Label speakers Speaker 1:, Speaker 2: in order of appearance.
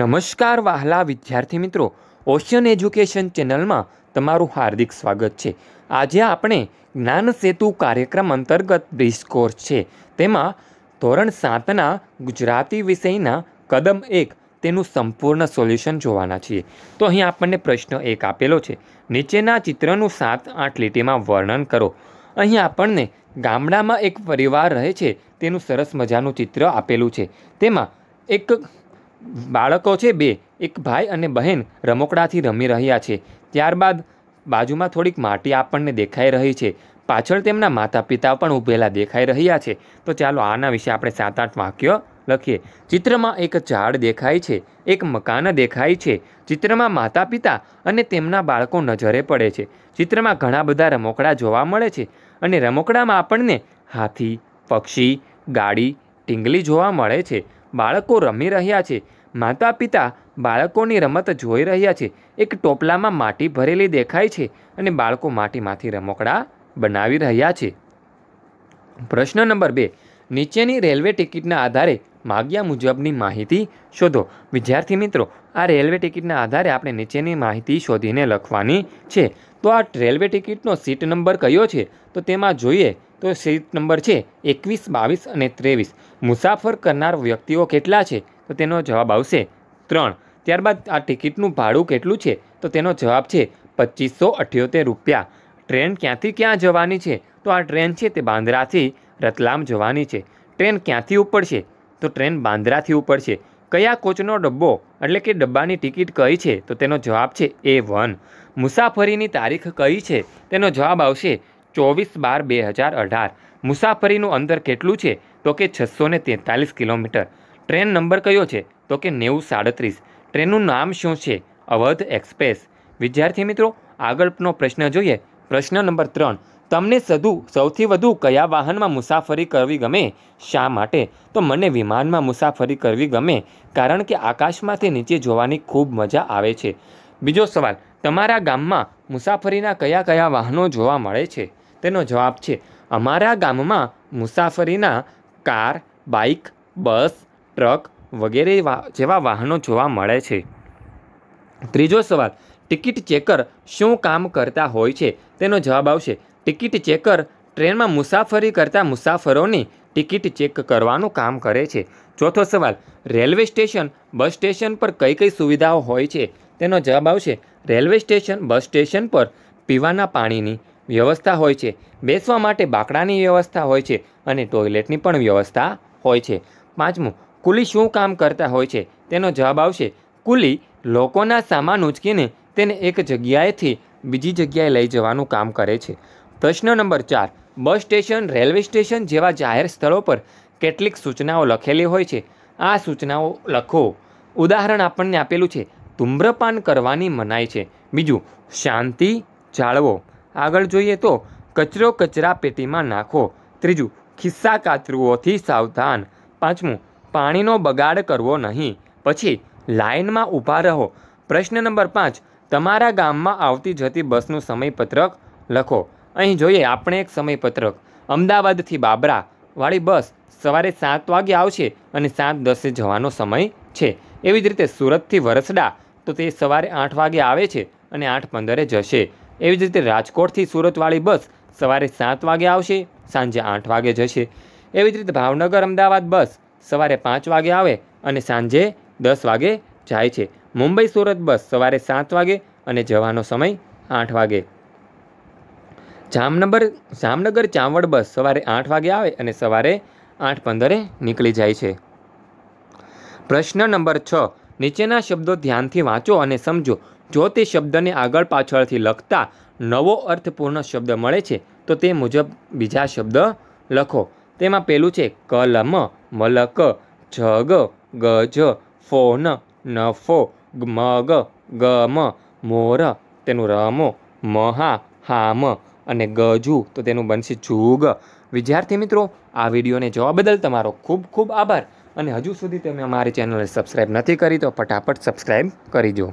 Speaker 1: નમસ્કાર વાહલા વિદ્યાર્થી મિત્રો ઓશિયન એજ્યુકેશન ચેનલમાં તમારું હાર્દિક સ્વાગત છે આજે આપણે જ્ઞાન સેતુ કાર્યક્રમ અંતર્ગત ડિસ્કોર્સ છે તેમાં ધોરણ સાતના ગુજરાતી વિષયના કદમ એક તેનું સંપૂર્ણ સોલ્યુશન જોવાના છીએ તો અહીં આપણને પ્રશ્ન એક આપેલો છે નીચેના ચિત્રનું સાત આઠ લીટીમાં વર્ણન કરો અહીં આપણને ગામડામાં એક પરિવાર રહે છે તેનું સરસ મજાનું ચિત્ર આપેલું છે તેમાં એક બાળકો છે બે એક ભાઈ અને બહેન રમકડાથી રમી રહ્યા છે ત્યારબાદ બાજુમાં થોડીક માટી આપણને દેખાઈ રહી છે પાછળ તેમના માતા પિતા પણ ઊભેલા દેખાઈ રહ્યા છે તો ચાલો આના વિશે આપણે સાત આઠ વાક્યો લખીએ ચિત્રમાં એક ઝાડ દેખાય છે એક મકાન દેખાય છે ચિત્રમાં માતા પિતા અને તેમના બાળકો નજરે પડે છે ચિત્રમાં ઘણા બધા રમકડા જોવા મળે છે અને રમકડામાં આપણને હાથી પક્ષી ગાડી ટીંગલી જોવા મળે છે બાળકો રમી રહ્યા છે માતા પિતા બાળકોની રમત જોઈ રહ્યા છે એક ટોપલામાં માટી ભરેલી દેખાય છે અને બાળકો માટીમાંથી રમકડા બનાવી રહ્યા છે પ્રશ્ન નંબર બે નીચેની રેલવે ટિકિટના આધારે માગ્યા મુજબની માહિતી શોધો વિદ્યાર્થી મિત્રો આ રેલવે ટિકિટના આધારે આપણે નીચેની માહિતી શોધીને લખવાની છે તો આ રેલવે ટિકિટનો સીટ નંબર કયો છે તો તેમાં જોઈએ તો સીટ નંબર છે એકવીસ બાવીસ અને ત્રેવીસ મુસાફર કરનાર વ્યક્તિઓ કેટલા છે તો તેનો જવાબ આવશે ત્રણ ત્યારબાદ આ ટિકિટનું ભાડું કેટલું છે તો તેનો જવાબ છે પચીસો અઠ્યોતેર રૂપિયા ટ્રેન ક્યાંથી ક્યાં જવાની છે તો આ ટ્રેન છે તે બાંદ્રાથી રતલામ જવાની છે ટ્રેન ક્યાંથી ઉપડશે તો ટ્રેન બાંદ્રાથી ઉપડશે કયા કોચનો ડબ્બો એટલે કે ડબ્બાની ટિકિટ કઈ છે તો તેનો જવાબ છે એ વન મુસાફરીની તારીખ કઈ છે તેનો જવાબ આવશે ચોવીસ બાર બે હજાર અઢાર મુસાફરીનું અંતર કેટલું છે તો કે છસો ને તેતાલીસ કિલોમીટર ટ્રેન નંબર કયો છે તો કે નેવું સાડત્રીસ ટ્રેનનું નામ શું છે અવધ એક્સપ્રેસ વિદ્યાર્થી મિત્રો આગળનો પ્રશ્ન જોઈએ પ્રશ્ન નંબર ત્રણ તમને સધુ સૌથી વધુ કયા વાહનમાં મુસાફરી કરવી ગમે શા માટે તો મને વિમાનમાં મુસાફરી કરવી ગમે કારણ કે આકાશમાંથી નીચે જોવાની ખૂબ મજા આવે છે બીજો સવાલ તમારા ગામમાં મુસાફરીના કયા કયા વાહનો જોવા મળે છે તેનો જવાબ છે અમારા ગામમાં મુસાફરીના કાર બાઇક બસ ટ્રક વગેરે જેવા વાહનો જોવા મળે છે ત્રીજો સવાલ ટિકિટ ચેકર શું કામ કરતા હોય છે તેનો જવાબ આવશે ટિકિટ ચેકર ટ્રેનમાં મુસાફરી કરતા મુસાફરોની ટિકિટ ચેક કરવાનું કામ કરે છે ચોથો સવાલ રેલવે સ્ટેશન બસ સ્ટેશન પર કઈ કઈ સુવિધાઓ હોય છે તેનો જવાબ આવશે રેલવે સ્ટેશન બસ સ્ટેશન પર પીવાના પાણીની વ્યવસ્થા હોય છે બેસવા માટે બાકડાની વ્યવસ્થા હોય છે અને ટોયલેટની પણ વ્યવસ્થા હોય છે પાંચમું કુલી શું કામ કરતા હોય છે તેનો જવાબ આવશે કુલી લોકોના સામાન ઉંચકીને તેને એક જગ્યાએથી બીજી જગ્યાએ લઈ જવાનું કામ કરે છે પ્રશ્ન નંબર ચાર બસ સ્ટેશન રેલવે સ્ટેશન જેવા જાહેર સ્થળો પર કેટલીક સૂચનાઓ લખેલી હોય છે આ સૂચનાઓ લખો ઉદાહરણ આપણને આપેલું છે ધૂમ્રપાન કરવાની મનાય છે બીજું શાંતિ જાળવો આગળ જોઈએ તો કચરો કચરા પેટીમાં નાખો ત્રીજું ખિસ્સા કાતરુઓથી સાવધાન પાંચમું પાણીનો બગાડ કરવો નહીં પછી લાઇનમાં ઊભા રહો પ્રશ્ન નંબર પાંચ તમારા ગામમાં આવતી જતી બસનું સમયપત્રક લખો અહીં જોઈએ આપણે એક સમયપત્રક અમદાવાદથી બાબરા વાળી બસ સવારે સાત વાગે આવશે અને સાત દસે જવાનો સમય છે એવી જ રીતે સુરતથી વરસડા તો તે સવારે આઠ વાગે આવે છે અને આઠ પંદરે જશે એવી જ રીતે રાજકોટથી સુરતવાળી બસ સવારે સાત વાગે આવશે સાંજે આઠ વાગે જશે એવી જ રીતે ભાવનગર અમદાવાદ બસ સવારે પાંચ વાગે આવે અને સાંજે દસ વાગે જાય છે મુંબઈ સુરત બસ સવારે સાત વાગે અને જવાનો સમય આઠ વાગે જામનગર જામનગર ચાવડ બસ સવારે આઠ વાગે આવે અને સવારે આઠ પંદરે નીકળી જાય છે પ્રશ્ન નંબર છ નીચેના શબ્દો ધ્યાનથી વાંચો અને સમજો જો તે શબ્દને આગળ પાછળથી લખતા નવો અર્થપૂર્ણ શબ્દ મળે છે તો તે મુજબ બીજા શબ્દ લખો તેમાં પહેલું છે કલમ મલક જગ ગજ ફોન નફો મગ ગમ મોર તેનું રમો મહા હામ અને ગજુ તો તેનું બનશે જુગ વિદ્યાર્થી મિત્રો આ વિડીયોને જોવા બદલ તમારો ખૂબ ખૂબ આભાર અને હજુ સુધી તમે અમારી ચેનલને સબસ્ક્રાઈબ નથી કરી તો ફટાફટ સબસ્ક્રાઈબ કરી કરીજો